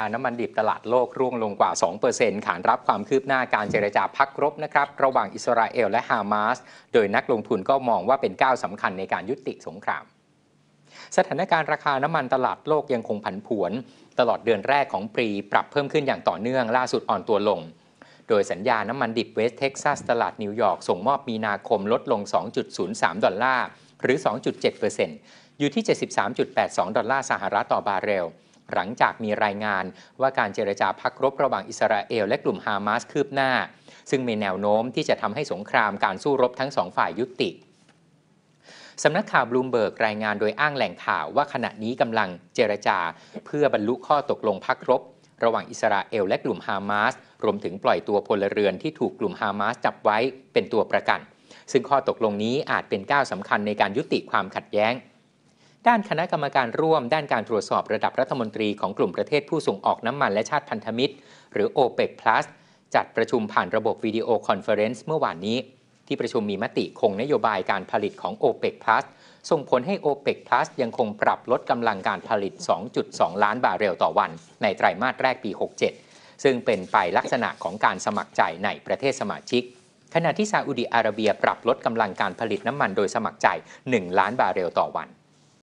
าน้ำมันดิบตลาดโลกร่วงลงกว่า 2%ขานรับความคืบหน้าการเจรจาพักรบนะครับ ระหว่างอิสราเอลและฮามาส โดยนักลงทุนก็มองว่าเป็นก้าวสำคัญในการยุติสงคราม สถานการณ์ราคาน้ำมันตลาดโลกยังคงผันผวน ตลอดเดือนแรกของปีปรับเพิ่มขึ้นอย่างต่อเนื่องล่าสุดอ่อนตัวลง โดยสัญญา น้ำมันดิบเวสเท็กซัสตลาดนิวยอร์กส่งมอบมีนาคมลดลง 2.03 ดอลลาร์หรือ 2.7%อยู่ที่ 73.82 ดอลลาร์สหรัฐต่อบาร์เรลหลังจากมีรายงานว่าการเจรจาพักรบระหว่างอิสราเอลและกลุ่มฮามาสคืบหน้า ซึ่งมีแนวโน้มที่จะทำให้สงครามการสู้รบทั้งสองฝ่ายยุติ สำนักข่าวบลูมเบิร์กรายงานโดยอ้างแหล่งข่าวว่าขณะนี้กำลังเจรจาเพื่อบรรลุข้อตกลงพักรบระหว่างอิสราเอลและกลุ่มฮามาส รวมถึงปล่อยตัวพลเรือนที่ถูกกลุ่มฮามาสจับไว้เป็นตัวประกันซึ่งข้อตกลงนี้อาจเป็นก้าวสำคัญในการยุติความขัดแย้งด้านคณะกรรมการร่วม ด้านการตรวจสอบระดับรัฐมนตรีของกลุ่มประเทศผู้ส่งออกน้ำมันและชาติพันธมิตร หรือ OPEC Plus จัดประชุมผ่านระบบวิดีโอคอนเฟอเรนซ์เมื่อวานนี้ ที่ประชุมมีมติคงนโยบายการผลิตของ OPEC Plus ส่งผลให้ OPEC Plus ยังคงปรับลดกำลังการผลิต 2.2 ล้านบาร์เรลต่อวัน ในไตรามาสแรกปี 67 ซึ่งเป็นไปลักษณะของการสมัครใจในประเทศสมาชิก ขณะที่ซาอุดีอาระเบียปรับลดกำลังการผลิตน้ำมันโดยสมัครใจ 1 ล้านบาร์เรลต่อวัน